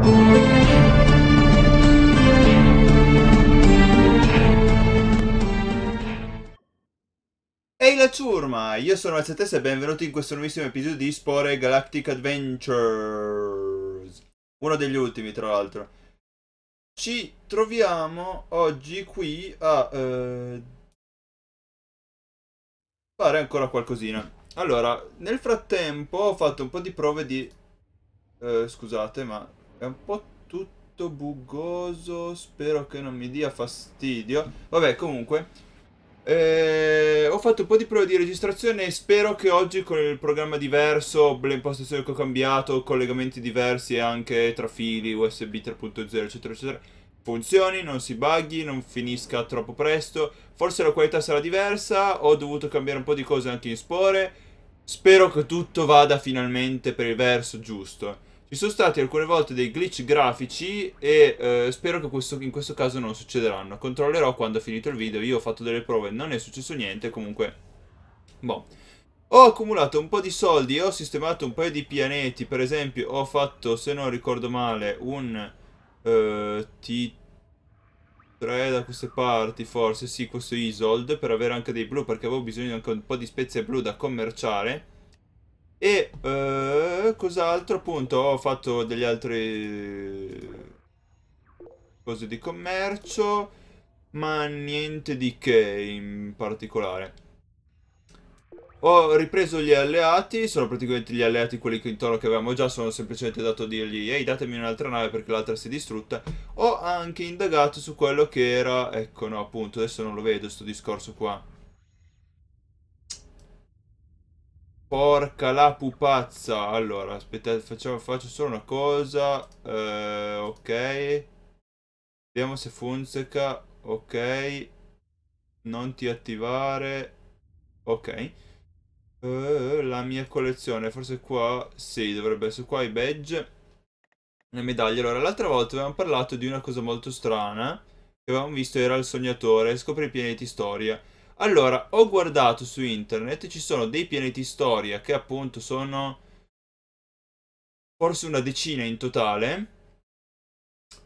Ehi hey la ciurma, io sono Alzetes e benvenuti in questo nuovissimo episodio di Spore Galactic Adventures Uno degli ultimi tra l'altro Ci troviamo oggi qui a eh, fare ancora qualcosina Allora, nel frattempo ho fatto un po' di prove di... Eh, scusate ma è un po' tutto bugoso, spero che non mi dia fastidio. Vabbè, comunque... Eh, ho fatto un po' di prove di registrazione e spero che oggi con il programma diverso, le impostazioni che ho cambiato, collegamenti diversi anche tra fili, USB 3.0 eccetera eccetera funzioni, non si bughi, non finisca troppo presto. Forse la qualità sarà diversa, ho dovuto cambiare un po' di cose anche in spore. Spero che tutto vada finalmente per il verso giusto. Ci sono stati alcune volte dei glitch grafici e eh, spero che questo, in questo caso non succederanno. Controllerò quando ho finito il video, io ho fatto delle prove, non è successo niente, comunque... Boh. Ho accumulato un po' di soldi, ho sistemato un paio di pianeti, per esempio ho fatto, se non ricordo male, un eh, T3 da queste parti, forse, sì, questo Isold, per avere anche dei blu, perché avevo bisogno anche un po' di spezie blu da commerciare. E eh, cos'altro? Appunto, ho fatto degli altri eh, cose di commercio, ma niente di che in particolare. Ho ripreso gli alleati, sono praticamente gli alleati quelli che intorno che avevamo già, sono semplicemente dato a dirgli ehi datemi un'altra nave perché l'altra si è distrutta. Ho anche indagato su quello che era, ecco no appunto, adesso non lo vedo sto discorso qua. Porca la pupazza. Allora, aspettate, faccio, faccio solo una cosa. Eh, ok. Vediamo se Fonseca. Ok. Non ti attivare. Ok. Eh, la mia collezione, forse qua. Sì, dovrebbe essere qua i badge. Le medaglie. Allora, l'altra volta avevamo parlato di una cosa molto strana. Che avevamo visto era il sognatore. Scopri i pianeti storia. Allora, ho guardato su internet, ci sono dei pianeti storia che appunto sono forse una decina in totale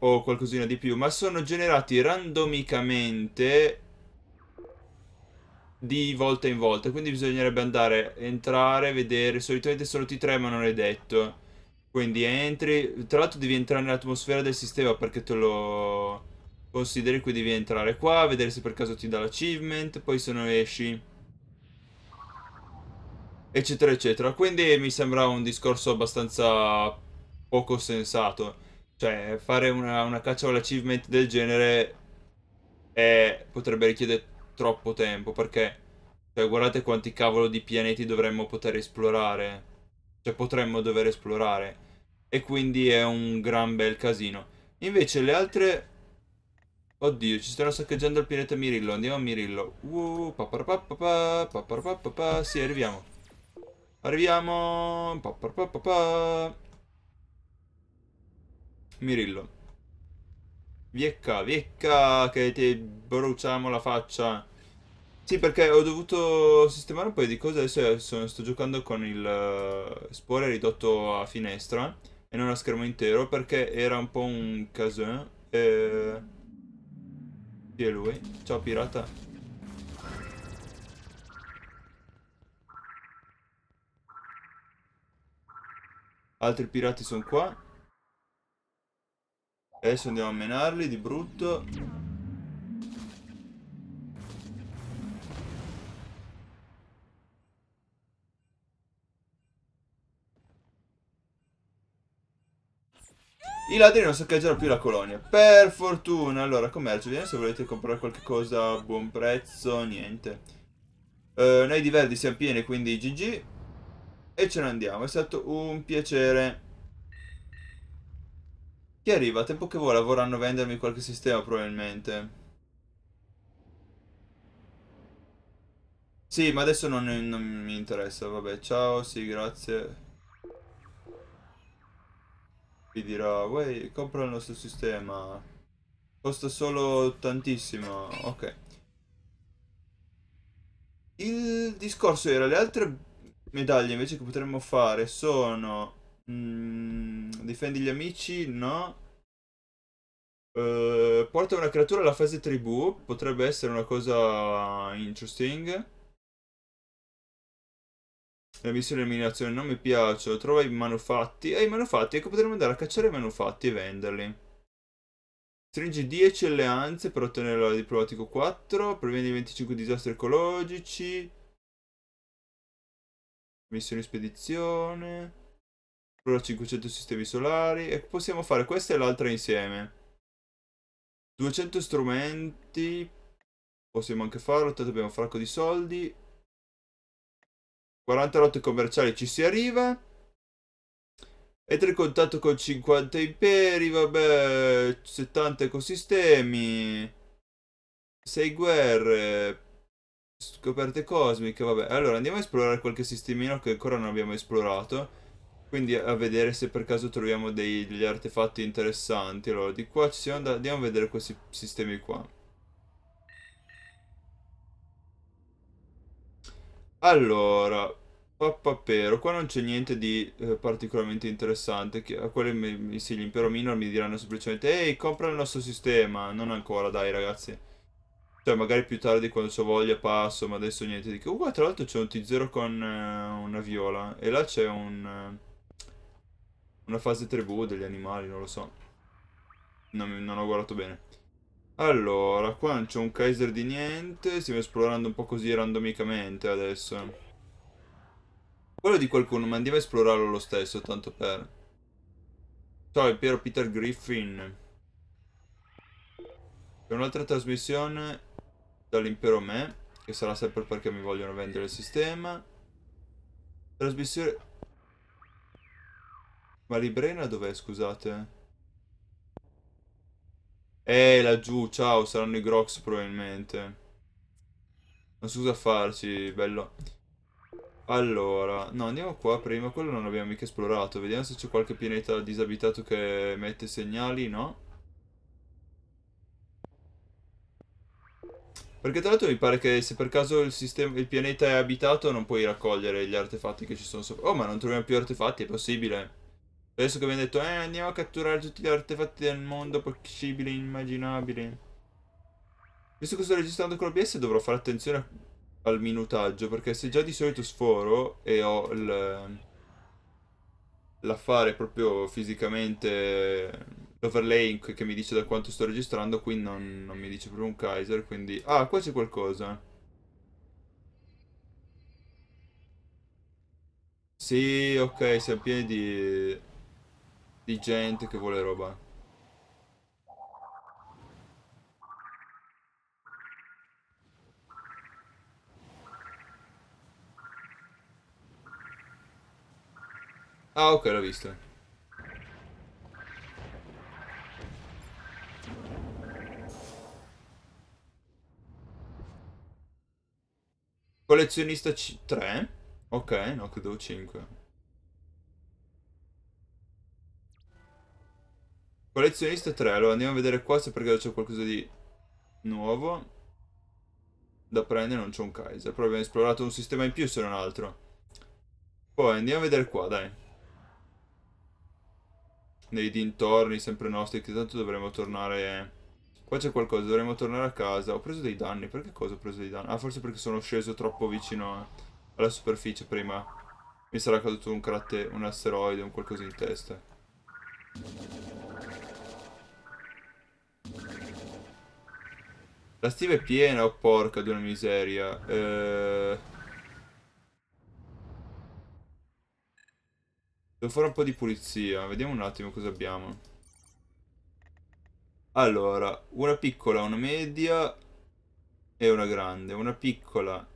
o qualcosina di più, ma sono generati randomicamente di volta in volta, quindi bisognerebbe andare, entrare, vedere, solitamente solo T3 ma non è detto. Quindi entri, tra l'altro devi entrare nell'atmosfera del sistema perché te lo Consideri qui devi entrare qua, vedere se per caso ti dà l'achievement, poi se no esci. Eccetera eccetera. Quindi mi sembra un discorso abbastanza poco sensato. Cioè, fare una, una caccia all'achievement del genere è, potrebbe richiedere troppo tempo, perché... Cioè, guardate quanti cavolo di pianeti dovremmo poter esplorare. Cioè, potremmo dover esplorare. E quindi è un gran bel casino. Invece le altre Oddio, ci stanno saccheggiando il pianeta Mirillo. Andiamo a Mirillo. Uh, pa Sì, arriviamo. Arriviamo. Pa Mirillo. Viecca, viecca, che ti bruciamo la faccia. Sì, perché ho dovuto sistemare un paio di cose. Adesso sto giocando con il spore ridotto a finestra e non a schermo intero perché era un po' un casino. Eh... Chi è lui? Ciao pirata. Altri pirati sono qua. Adesso andiamo a menarli di brutto. I ladri non saccheggiano più la colonia. Per fortuna. Allora, commercio, vieni se volete comprare qualcosa a buon prezzo. Niente. Eh, noi di Verdi siamo pieni, quindi GG. E ce ne andiamo. È stato un piacere. Chi arriva? A tempo che vola vorranno vendermi qualche sistema, probabilmente. Sì, ma adesso non, non mi interessa. Vabbè, ciao, sì, grazie vi dirà, Uè, compra il nostro sistema, costa solo tantissimo, ok. Il discorso era, le altre medaglie invece che potremmo fare sono... Mm, difendi gli amici, no? Uh, porta una creatura alla fase tribù, potrebbe essere una cosa interesting. La missione di eliminazione non mi piace. Trova i manufatti. E i manufatti, ecco, potremmo andare a cacciare i manufatti e venderli. Stringi 10 alleanze per ottenere la diplomatico 4. Previeni 25 disastri ecologici. Missione spedizione. Prova 500 sistemi solari. E ecco, possiamo fare questa e l'altra insieme. 200 strumenti. Possiamo anche farlo, tanto abbiamo un fracco di soldi. 40 lotte commerciali ci si arriva. E 3 contatto con 50 imperi, vabbè, 70 ecosistemi, 6 guerre, scoperte cosmiche, vabbè. Allora andiamo a esplorare qualche sistemino che ancora non abbiamo esplorato. Quindi a vedere se per caso troviamo degli artefatti interessanti. Allora, di qua ci siamo andati, andiamo a vedere questi sistemi qua. Allora, pappapero, qua non c'è niente di eh, particolarmente interessante, che, a quelle mi, sì, gli impero minor mi diranno semplicemente Ehi, compra il nostro sistema, non ancora, dai ragazzi. Cioè, magari più tardi quando ho voglia passo, ma adesso niente di che. Uh, qua tra l'altro c'è un T0 con eh, una viola, e là c'è un... Eh, una fase tribù degli animali, non lo so. non, non ho guardato bene. Allora, qua non c'è un Kaiser di niente. Stiamo esplorando un po' così randomicamente adesso. Quello di qualcuno, ma andiamo a esplorarlo lo stesso, tanto per... Ciao, è Piero Peter Griffin. Per un'altra trasmissione dall'impero me, che sarà sempre perché mi vogliono vendere il sistema. Trasmissione... Ma Librena dov'è, scusate? Eh, laggiù, ciao, saranno i Grox probabilmente. Non so cosa farci, bello. Allora, no, andiamo qua prima, quello non abbiamo mica esplorato. Vediamo se c'è qualche pianeta disabitato che mette segnali, no? Perché tra l'altro mi pare che se per caso il, sistema, il pianeta è abitato non puoi raccogliere gli artefatti che ci sono sopra. Oh, ma non troviamo più artefatti, è possibile. Adesso che abbiamo detto, eh, andiamo a catturare tutti gli artefatti del mondo possibili e immaginabili. Visto che sto registrando con l'OBS dovrò fare attenzione al minutaggio, perché se già di solito sforo e ho l'affare proprio fisicamente l'overlay che mi dice da quanto sto registrando, qui non, non mi dice proprio un Kaiser, quindi... Ah, qua c'è qualcosa. Sì, ok, siamo pieni di di gente che vuole roba. Ah ok l'ho visto Collezionista 3 Ok no credevo 5 Collezionista 3, lo andiamo a vedere qua se per caso c'è qualcosa di nuovo. Da prendere non c'è un Kaiser, però abbiamo esplorato un sistema in più se non altro. Poi andiamo a vedere qua, dai. Nei dintorni, sempre nostri, che tanto dovremmo tornare... Qua c'è qualcosa, dovremmo tornare a casa. Ho preso dei danni, perché cosa ho preso dei danni? Ah, forse perché sono sceso troppo vicino eh, alla superficie prima. Mi sarà caduto un cratte, un asteroide, un qualcosa in testa. La stiva è piena, oh porca di una miseria. Eh... Devo fare un po' di pulizia. Vediamo un attimo cosa abbiamo. Allora, una piccola, una media e una grande. Una piccola.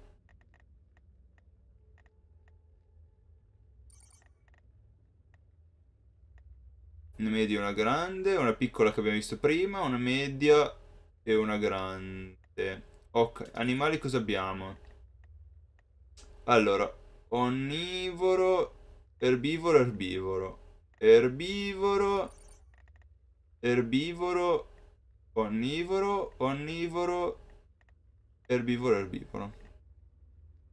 Una media e una grande. Una piccola che abbiamo visto prima. Una media e una grande. Ok, animali cosa abbiamo? Allora, onnivoro, erbivoro, erbivoro. Erbivoro, erbivoro, onnivoro, onnivoro, erbivoro, erbivoro.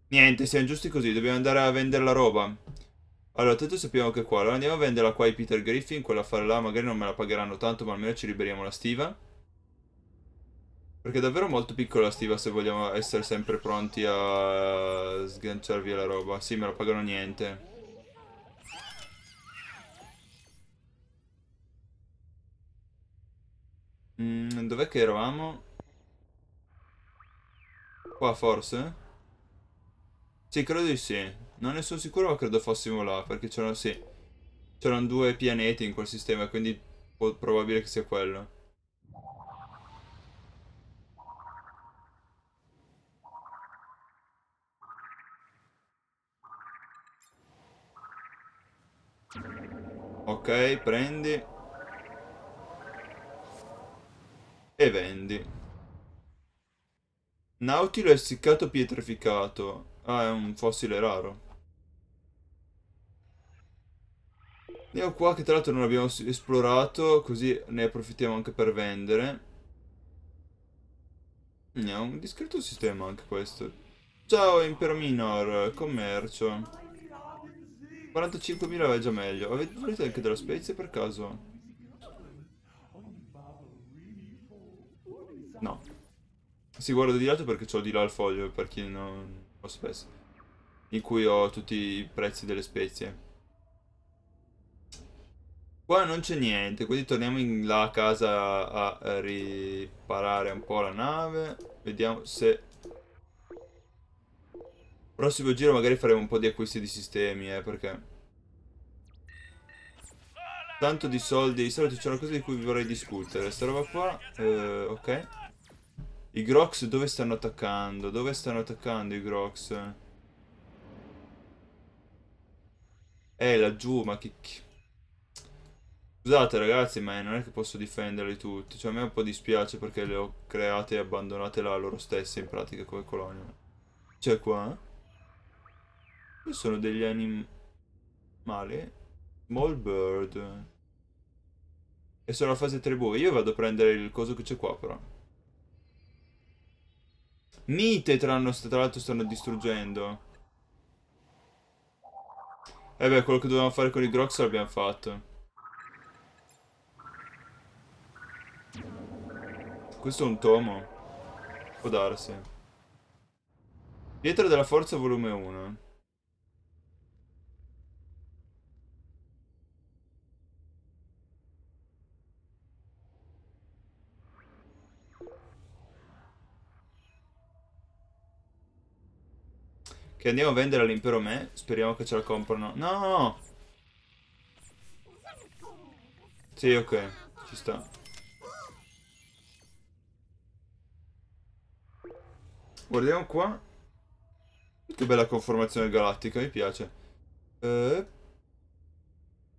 Niente, siamo giusti così, dobbiamo andare a vendere la roba. Allora, tanto sappiamo che qua, allora andiamo a venderla qua ai Peter Griffin, quella a fare là, magari non me la pagheranno tanto, ma almeno ci liberiamo la stiva. Perché è davvero molto piccola la stiva se vogliamo essere sempre pronti a sganciar via la roba. Sì, me lo pagano niente. Mm, Dov'è che eravamo? Qua forse? Sì, credo di sì. Non ne sono sicuro ma credo fossimo là, perché c'erano, sì. C'erano due pianeti in quel sistema, quindi probabile che sia quello. Ok, prendi. E vendi. Nautilo essiccato pietrificato. Ah, è un fossile raro. Ne ho qua che tra l'altro non abbiamo esplorato, così ne approfittiamo anche per vendere. Ne mm, ho un discreto sistema anche questo. Ciao Impero Minor, commercio. 45.000 è già meglio. Avete anche della spezie per caso? No. Si guarda di lato perché ho di là il foglio per chi non lo spesso. In cui ho tutti i prezzi delle spezie. Qua non c'è niente, quindi torniamo in là a casa a riparare un po' la nave. Vediamo se... Prossimo giro magari faremo un po' di acquisti di sistemi, eh, perché... Tanto di soldi, di solito c'è una cosa di cui vi vorrei discutere. Sta roba qua, eh, ok. I Grox dove stanno attaccando? Dove stanno attaccando i Grox? Eh, laggiù, ma che... Scusate ragazzi, ma non è che posso difenderli tutti. Cioè, a me un po' dispiace perché le ho create e abbandonate là loro stesse, in pratica, come colonia. C'è qua? sono degli animali? Small Bird. E sono la fase 3 buche. Io vado a prendere il coso che c'è qua, però. Mite, tra l'altro, stanno distruggendo. E eh beh, quello che dovevamo fare con i Grox l'abbiamo fatto. Questo è un tomo. Può darsi. Pietra della forza volume 1. Che andiamo a vendere all'impero me. Speriamo che ce la comprano. No! Sì, ok. Ci sta. Guardiamo qua. Che bella conformazione galattica, mi piace. Eh,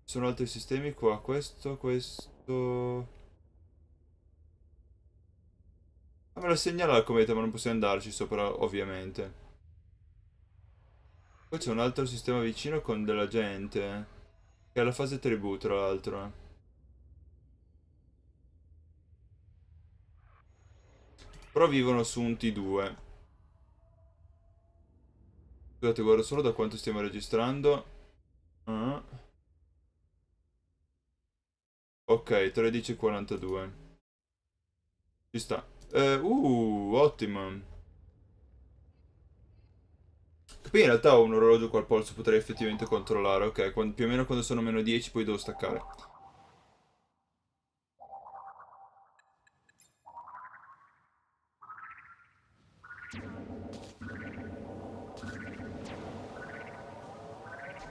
sono altri sistemi qua. Questo, questo... Ah, me la segnala la cometa, ma non possiamo andarci sopra, ovviamente. Poi c'è un altro sistema vicino con della gente. Che è la fase tribù, tra l'altro. Però vivono su un T2. Scusate, guardo solo da quanto stiamo registrando. Ah. Ok, 13.42. Ci sta. Eh, uh, ottimo. Qui in realtà ho un orologio qua al polso, potrei effettivamente controllare, ok? Quando, più o meno quando sono meno 10 poi devo staccare.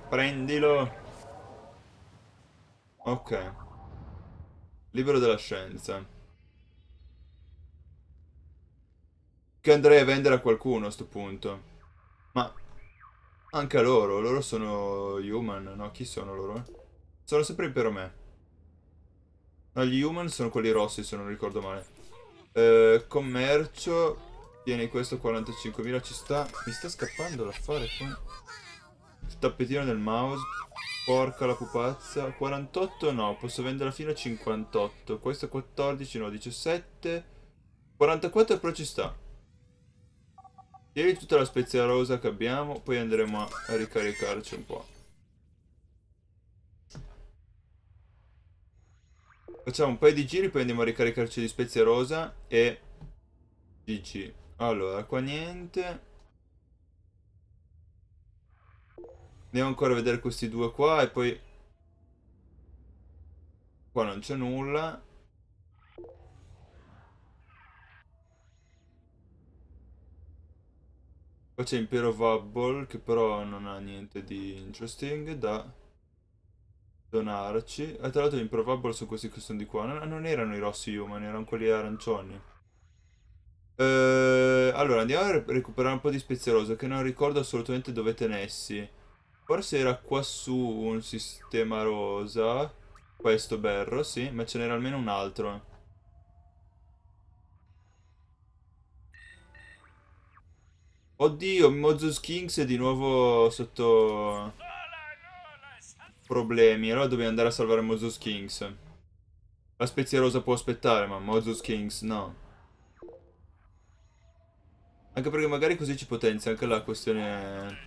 Prendilo! Ok. Libero della scienza. Che andrei a vendere a qualcuno a sto punto. Ma anche a loro, loro sono human, no? Chi sono loro? Sono sempre per me. No, gli human sono quelli rossi se non ricordo male. Eh, commercio, tieni questo 45.000, ci sta... Mi sta scappando l'affare qua. tappetino del mouse, porca la pupazza. 48 no, posso venderla fino a 58. Questo 14 no, 17. 44 però ci sta. Tieni tutta la spezia rosa che abbiamo, poi andremo a ricaricarci un po'. Facciamo un paio di giri, poi andiamo a ricaricarci di spezia rosa e... GG. Allora, qua niente. Andiamo ancora a vedere questi due qua e poi... Qua non c'è nulla. Qua c'è Impero Vubble che però non ha niente di interesting da donarci. E tra l'altro Impero Vubble sono questi che sono di qua. Non, non erano i rossi human, erano quelli arancioni. Eh, allora andiamo a recuperare un po' di spezieroso che non ricordo assolutamente dove tenessi. Forse era qua su un sistema rosa. Questo berro, sì, ma ce n'era almeno un altro. Oddio, Mozus Kings è di nuovo sotto problemi. Allora dobbiamo andare a salvare Mozus Kings. La spezia rosa può aspettare, ma Mozus Kings no. Anche perché magari così ci potenzia anche la questione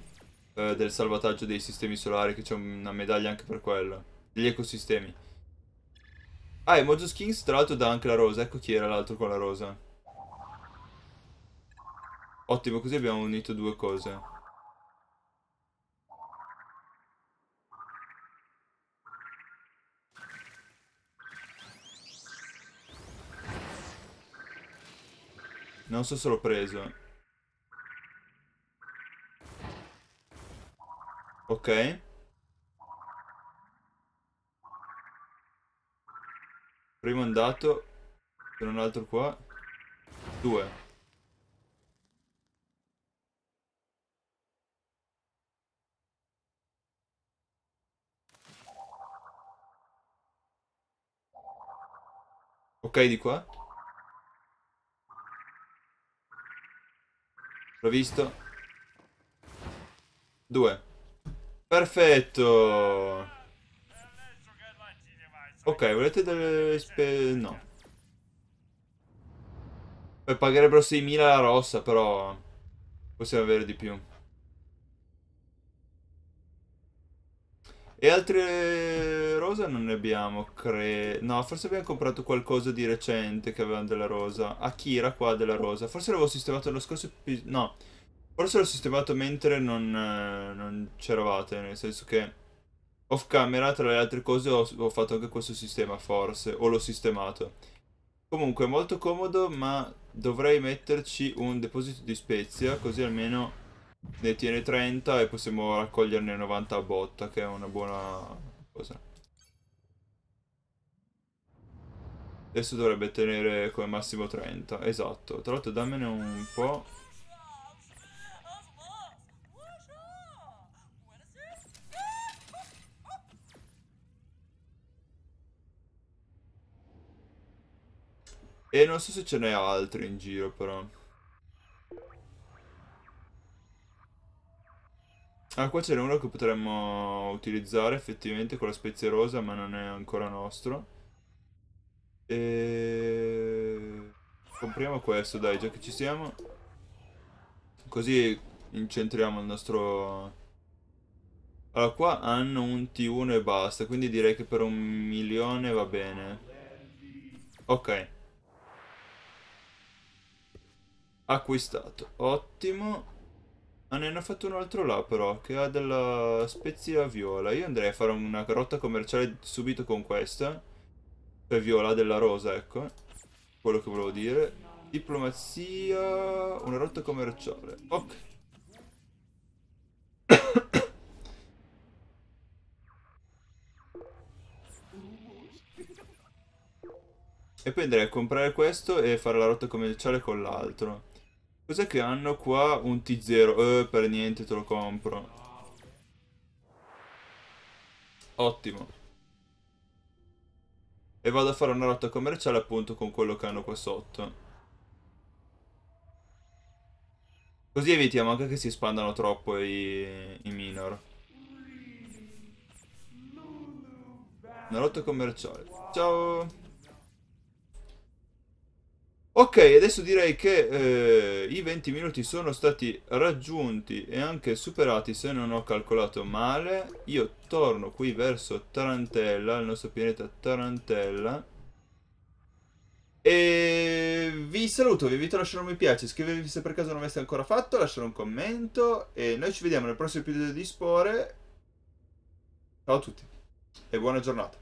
eh, del salvataggio dei sistemi solari, che c'è una medaglia anche per quello. Degli ecosistemi. Ah, e Mozus Kings tra l'altro dà anche la rosa. Ecco chi era l'altro con la rosa. Ottimo, così abbiamo unito due cose. Non so se l'ho preso. Ok. Primo andato. Per un altro qua. Due. Ok di qua. L'ho visto. Due. Perfetto. Ok, volete delle... Spe... no. Beh, pagherebbero 6.000 la rossa, però... Possiamo avere di più. E altre rosa non ne abbiamo, credo. No, forse abbiamo comprato qualcosa di recente che aveva della rosa. Akira qua della rosa. Forse l'avevo sistemato lo scorso episodio. No. Forse l'ho sistemato mentre non, eh, non c'eravate, nel senso che off camera tra le altre cose ho, ho, fatto anche questo sistema forse, o l'ho sistemato. Comunque molto comodo ma dovrei metterci un deposito di spezia così almeno ne tiene 30 e possiamo raccoglierne 90 a botta, che è una buona cosa. Adesso dovrebbe tenere come massimo 30, esatto. Tra l'altro dammene un po'. E non so se ce n'è altri in giro però. Ah, qua c'era uno che potremmo utilizzare effettivamente con la spezia rosa, ma non è ancora nostro. E... Compriamo questo, dai, già che ci siamo. Così incentriamo il nostro... Allora, qua hanno un T1 e basta, quindi direi che per un milione va bene. Ok. Acquistato, ottimo. Ah, ne hanno fatto un altro là però, che ha della spezia viola. Io andrei a fare una rotta commerciale subito con questa. Cioè viola della rosa, ecco. Quello che volevo dire. Diplomazia... Una rotta commerciale. Ok. e poi andrei a comprare questo e fare la rotta commerciale con l'altro. Cos'è che hanno qua? Un T0. Eh, per niente te lo compro. Ottimo. E vado a fare una rotta commerciale appunto con quello che hanno qua sotto. Così evitiamo anche che si espandano troppo i, i minor. Una rotta commerciale. Ciao! Ok, adesso direi che eh, i 20 minuti sono stati raggiunti e anche superati se non ho calcolato male. Io torno qui verso Tarantella, il nostro pianeta Tarantella. E vi saluto, vi invito a lasciare un mi piace, iscrivervi se per caso non l'aveste ancora fatto, lasciare un commento e noi ci vediamo nel prossimo episodio di Spore. Ciao a tutti e buona giornata.